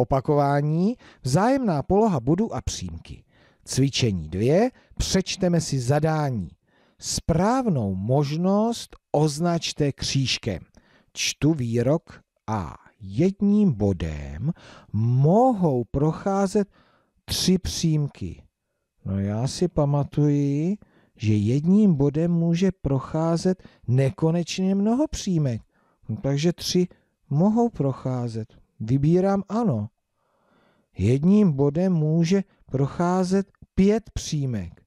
Opakování, vzájemná poloha bodu a přímky. Cvičení dvě. Přečteme si zadání. Správnou možnost označte křížkem. Čtu výrok A. Jedním bodem mohou procházet tři přímky. No já si pamatuji, že jedním bodem může procházet nekonečně mnoho přímek. No, takže tři mohou procházet. Vybírám ano. Jedním bodem může procházet pět přímek.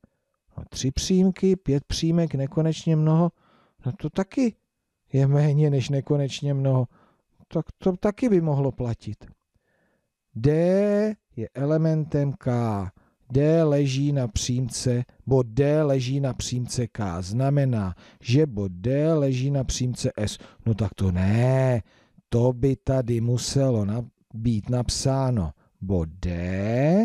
No, tři přímky, pět přímek, nekonečně mnoho, no to taky je méně než nekonečně mnoho. Tak to taky by mohlo platit. D je elementem K. D leží na přímce, bod D leží na přímce K. Znamená, že bod D leží na přímce S. No tak to ne to by tady muselo být napsáno bo D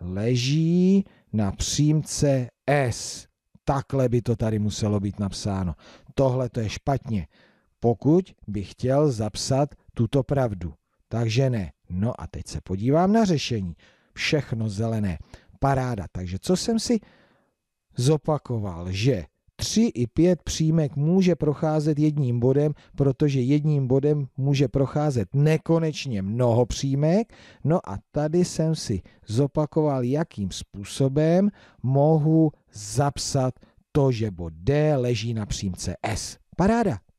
leží na přímce S. Takhle by to tady muselo být napsáno. Tohle to je špatně, pokud bych chtěl zapsat tuto pravdu. Takže ne. No a teď se podívám na řešení. Všechno zelené. Paráda. Takže co jsem si zopakoval, že 3 i 5 přímek může procházet jedním bodem, protože jedním bodem může procházet nekonečně mnoho přímek. No a tady jsem si zopakoval, jakým způsobem mohu zapsat to, že bod D leží na přímce S. Paráda!